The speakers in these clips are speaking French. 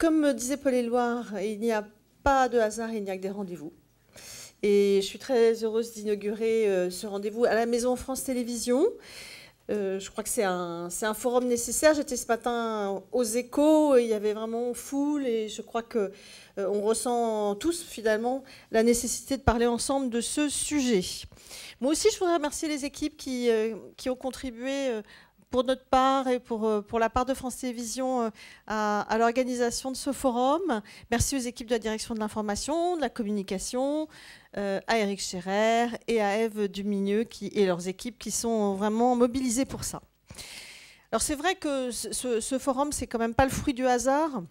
Comme disait Paul Éloire, il n'y a pas de hasard, il n'y a que des rendez-vous. Et je suis très heureuse d'inaugurer euh, ce rendez-vous à la Maison France Télévisions. Euh, je crois que c'est un, un, forum nécessaire. J'étais ce matin aux échos, il y avait vraiment foule et je crois que euh, on ressent tous finalement la nécessité de parler ensemble de ce sujet. Moi aussi, je voudrais remercier les équipes qui, qui ont contribué pour notre part et pour, euh, pour la part de France Télévisions euh, à, l'organisation de ce forum. Merci aux équipes de la direction de l'information, de la communication, euh, à Eric Scherer et à Eve Dumigneux qui, et leurs équipes qui sont vraiment mobilisées pour ça. Alors c'est vrai que ce, ce forum, c'est quand même pas le fruit du hasard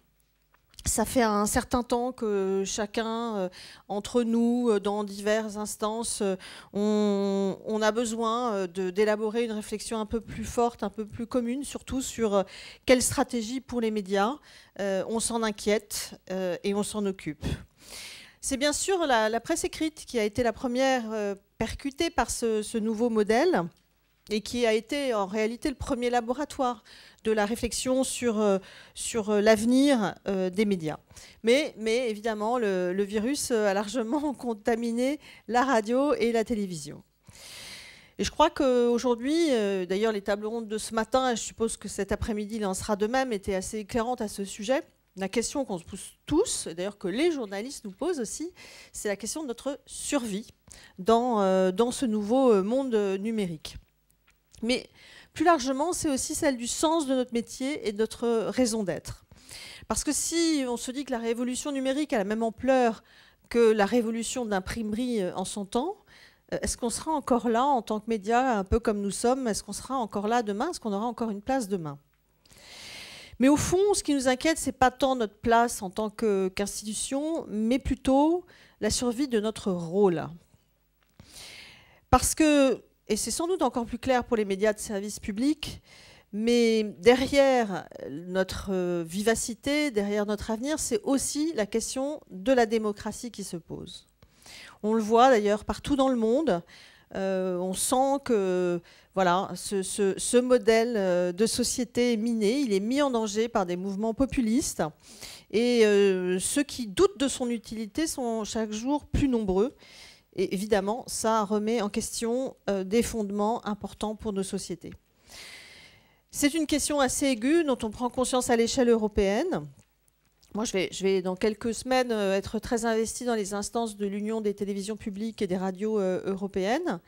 ça fait un certain temps que chacun, euh, entre nous, euh, dans diverses instances, euh, on, a besoin d'élaborer une réflexion un peu plus forte, un peu plus commune, surtout sur quelle stratégie pour les médias. on s'en inquiète et on s'en occupe. C'est bien sûr la, presse écrite qui a été la première percutée par ce nouveau modèle et qui a été en réalité le premier laboratoire de la réflexion sur, euh, sur euh, l'avenir euh, des médias. Mais, évidemment, le, virus a largement contaminé la radio et la télévision. Et je crois qu'aujourd'hui, d'ailleurs les tables rondes de ce matin, et je suppose que cet après-midi il en sera de même, étaient assez éclairantes à ce sujet. La question qu'on se pose tous, et d'ailleurs que les journalistes nous posent aussi, c'est la question de notre survie dans ce nouveau monde numérique. Mais plus largement, c'est aussi celle du sens de notre métier et de notre raison d'être. Parce que si on se dit que la révolution numérique a la même ampleur que la révolution d'imprimerie euh, en son temps, euh, est-ce qu'on sera encore là en tant que média, un peu comme nous sommes Est-ce qu'on sera encore là demain Est-ce qu'on aura encore une place demain mais au fond, ce qui nous inquiète, c'est pas tant notre place en tant qu'institution, mais plutôt la survie de notre rôle. Parce que et c'est sans doute encore plus clair pour les médias de service public, mais derrière euh, notre euh, vivacité, derrière notre avenir, c'est aussi la question de la démocratie qui se pose. On le voit d'ailleurs partout dans le monde. Euh, on sent que voilà, ce, modèle de société est miné, il est mis en danger par des mouvements populistes. Et ceux qui doutent de son utilité sont chaque jour plus nombreux. Et évidemment, ça remet en question euh, des fondements importants pour nos sociétés. C'est une question assez aiguë dont on prend conscience à l'échelle européenne. Moi, je vais, je vais, dans quelques semaines euh, être très investie dans les instances de l'Union des télévisions publiques et des radios euh, européennes,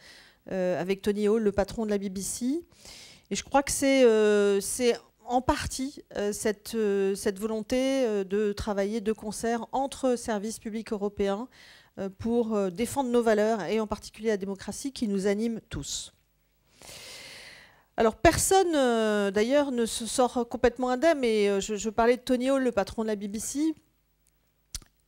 avec Tony Hall, le patron de la BBC. Et je crois que c'est en partie cette, volonté de travailler de concert entre services publics européens, euh, pour euh, défendre nos valeurs et en particulier la démocratie qui nous anime tous. Alors personne euh, d'ailleurs ne se sort complètement indemne et je, parlais de Tony Hall, le patron de la BBC.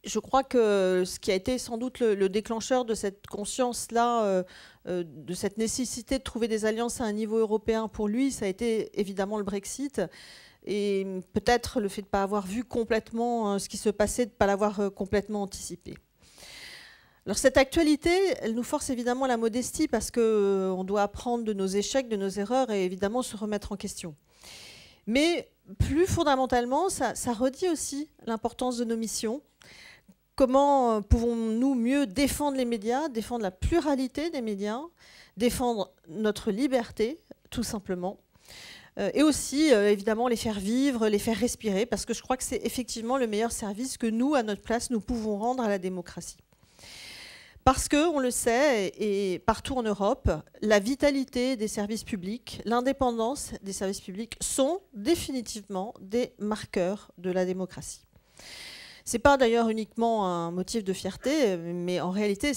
Je crois que ce qui a été sans doute le, déclencheur de cette conscience-là, de cette nécessité de trouver des alliances à un niveau européen pour lui, ça a été évidemment le Brexit et peut-être le fait de ne pas avoir vu complètement ce qui se passait, de ne pas l'avoir complètement anticipé. Alors cette actualité, elle nous force évidemment la modestie parce qu'on euh, doit apprendre de nos échecs, de nos erreurs et évidemment se remettre en question. Mais plus fondamentalement, ça, ça redit aussi l'importance de nos missions. Comment euh, pouvons-nous mieux défendre les médias, défendre la pluralité des médias, défendre notre liberté, tout simplement euh, et aussi évidemment les faire vivre, les faire respirer, parce que je crois que c'est effectivement le meilleur service que nous, à notre place, nous pouvons rendre à la démocratie. Parce que, on le sait, et partout en Europe, la vitalité des services publics, l'indépendance des services publics sont définitivement des marqueurs de la démocratie. Ce n'est pas d'ailleurs uniquement un motif de fierté, mais en réalité,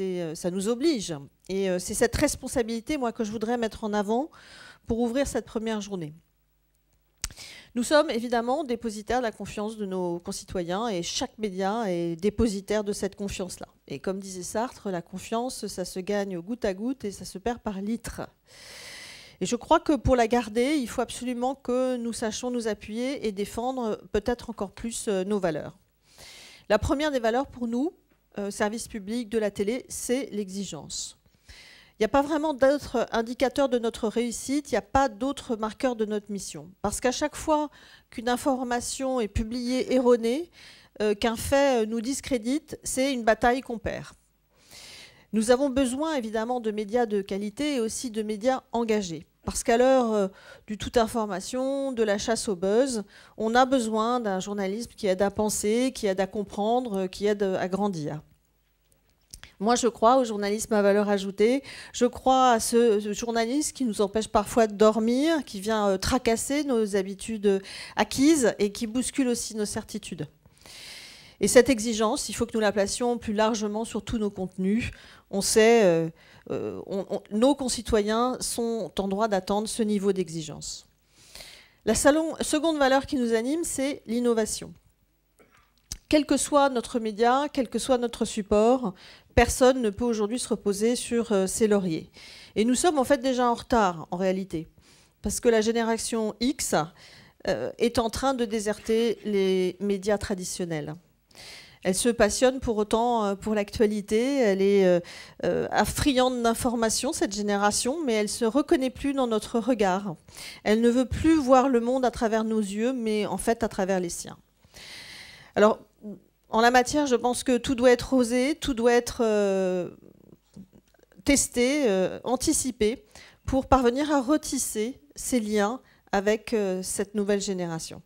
euh, ça nous oblige. Et euh, c'est cette responsabilité, moi, que je voudrais mettre en avant pour ouvrir cette première journée. Nous sommes évidemment dépositaires de la confiance de nos concitoyens et chaque média est dépositaire de cette confiance-là. Et comme disait Sartre, la confiance, ça se gagne goutte à goutte et ça se perd par litre. Et je crois que pour la garder, il faut absolument que nous sachions nous appuyer et défendre peut-être encore plus euh, nos valeurs. La première des valeurs pour nous, euh, service public de la télé, c'est l'exigence. Il n'y a pas vraiment d'autres indicateurs de notre réussite, il n'y a pas d'autres marqueurs de notre mission. Parce qu'à chaque fois qu'une information est publiée erronée, euh, qu'un fait euh, nous discrédite, c'est une bataille qu'on perd. Nous avons besoin évidemment de médias de qualité et aussi de médias engagés. Parce qu'à l'heure euh, du toute information, de la chasse au buzz, on a besoin d'un journalisme qui aide à penser, qui aide à comprendre, qui aide à grandir. Moi, je crois au journalisme à valeur ajoutée. Je crois à ce, journaliste qui nous empêche parfois de dormir, qui vient euh, tracasser nos habitudes euh, acquises et qui bouscule aussi nos certitudes. Et cette exigence, il faut que nous la placions plus largement sur tous nos contenus. On sait, euh, nos concitoyens sont en droit d'attendre ce niveau d'exigence. La seconde valeur qui nous anime, c'est l'innovation quel que soit notre média, quel que soit notre support, personne ne peut aujourd'hui se reposer sur euh, ses lauriers. Et nous sommes en fait déjà en retard, en réalité, parce que la génération X euh, est en train de déserter les médias traditionnels. Elle se passionne pour autant euh, pour l'actualité, elle est euh, d'informations, cette génération, mais elle ne se reconnaît plus dans notre regard. Elle ne veut plus voir le monde à travers nos yeux, mais en fait à travers les siens. Alors, en la matière, je pense que tout doit être osé, tout doit être euh, testé, euh, anticipé, pour parvenir à retisser ces liens avec euh, cette nouvelle génération.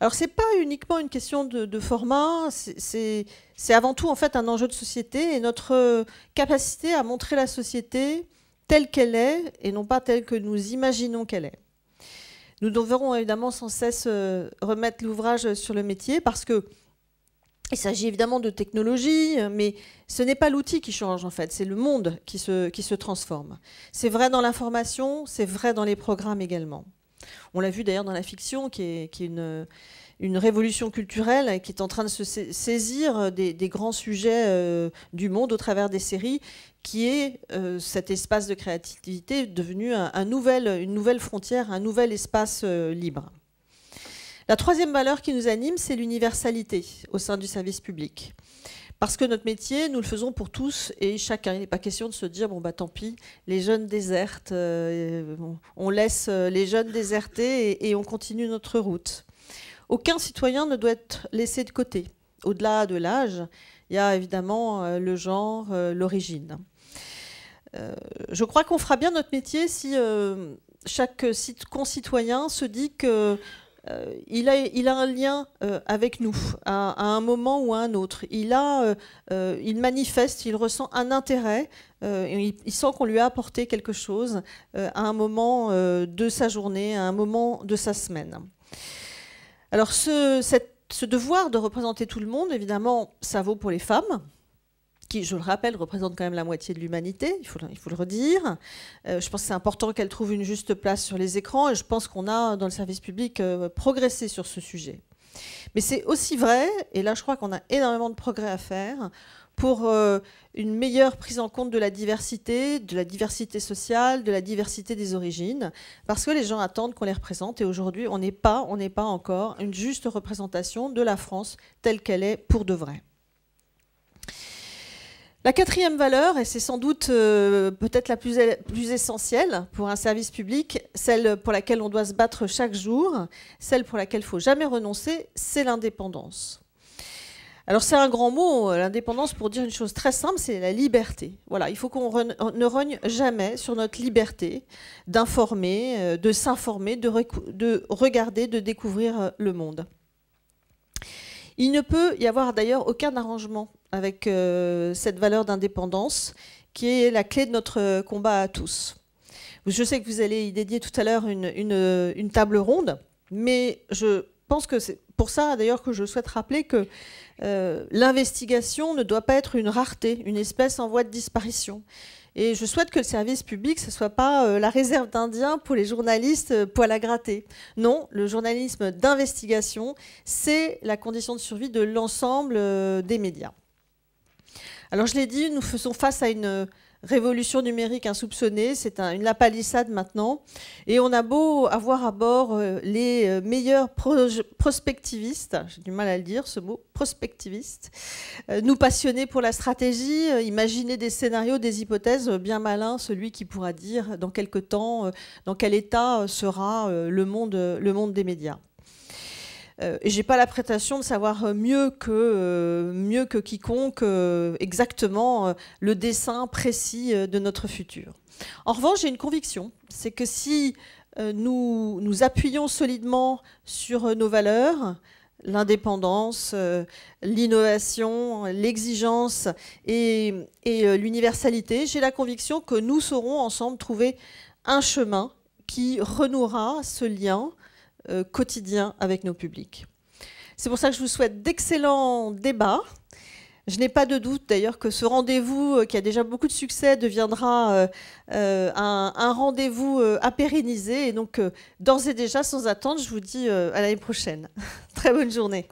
Alors ce n'est pas uniquement une question de, de format, c'est avant tout en fait un enjeu de société et notre capacité à montrer la société telle qu'elle est et non pas telle que nous imaginons qu'elle est. Nous devrons évidemment sans cesse remettre l'ouvrage sur le métier parce que il s'agit évidemment de technologie, mais ce n'est pas l'outil qui change en fait, c'est le monde qui se, qui se transforme. C'est vrai dans l'information, c'est vrai dans les programmes également. On l'a vu d'ailleurs dans la fiction, qui est, une, révolution culturelle qui est en train de se saisir des, grands sujets euh, du monde au travers des séries, qui est euh, cet espace de créativité devenu un, une nouvelle frontière, un nouvel espace euh, libre. La troisième valeur qui nous anime, c'est l'universalité au sein du service public. Parce que notre métier, nous le faisons pour tous et chacun. Il n'est pas question de se dire, bon, bah tant pis, les jeunes désertent, euh, on laisse euh, les jeunes déserter et, on continue notre route. Aucun citoyen ne doit être laissé de côté. Au-delà de l'âge, il y a évidemment euh, le genre, l'origine. je crois qu'on fera bien notre métier si chaque concitoyen se dit que euh, il, a, un lien euh, avec nous à, un moment ou à un autre. Il, euh, manifeste, il ressent un intérêt, il, il, sent qu'on lui a apporté quelque chose à un moment de sa journée, à un moment de sa semaine. Alors ce devoir de représenter tout le monde, évidemment, ça vaut pour les femmes je le rappelle, représente quand même la moitié de l'humanité, il faut, le redire. Euh, je pense que c'est important qu'elle trouve une juste place sur les écrans et je pense qu'on a, dans le service public, euh, progressé sur ce sujet. Mais c'est aussi vrai, et là je crois qu'on a énormément de progrès à faire, pour euh, une meilleure prise en compte de la diversité, de la diversité sociale, de la diversité des origines, parce que les gens attendent qu'on les représente et aujourd'hui on n'est pas, on n'est pas encore une juste représentation de la France telle qu'elle est pour de vrai. La quatrième valeur, et c'est sans doute euh, peut-être la plus, essentielle pour un service public, celle pour laquelle on doit se battre chaque jour, celle pour laquelle il ne faut jamais renoncer, c'est l'indépendance. Alors c'est un grand mot, l'indépendance, pour dire une chose très simple, c'est la liberté. Voilà, il faut qu'on ne rogne jamais sur notre liberté d'informer, euh, de s'informer, de, de regarder, de découvrir euh, le monde. Il ne peut y avoir d'ailleurs aucun arrangement avec euh, cette valeur d'indépendance qui est la clé de notre combat à tous. Je sais que vous allez y dédier tout à l'heure une, table ronde, mais je pense que c'est pour ça d'ailleurs que je souhaite rappeler que euh, l'investigation ne doit pas être une rareté, une espèce en voie de disparition. Et je souhaite que le service public, ce ne soit pas euh, la réserve d'Indiens pour les journalistes poil à gratter. Non, le journalisme d'investigation, c'est la condition de survie de l'ensemble des médias. Alors je l'ai dit, nous faisons face à une euh, révolution numérique insoupçonnée, c'est une lapalissade maintenant, et on a beau avoir à bord euh, les euh, meilleurs prospectivistes, j'ai du mal à le dire ce mot, prospectivistes, nous passionner pour la stratégie, imaginer des scénarios, des hypothèses, bien malin celui qui pourra dire dans quelque temps, dans quel état sera le monde, le monde des médias. Euh, et j'ai pas la prétention de savoir euh, euh, mieux que, quiconque exactement le dessin précis de notre futur. En revanche, j'ai une conviction, c'est que si nous nous appuyons solidement sur nos valeurs, l'indépendance, l'innovation, l'exigence et, et l'universalité, j'ai la conviction que nous saurons ensemble trouver un chemin qui renouera ce lien euh, quotidien avec nos publics. C'est pour ça que je vous souhaite d'excellents débats. Je n'ai pas de doute d'ailleurs que ce rendez-vous, euh, qui a déjà beaucoup de succès, deviendra euh, un, un rendez-vous à pérenniser. Et donc, d'ores et déjà, sans attendre, je vous dis à l'année prochaine. Très bonne journée.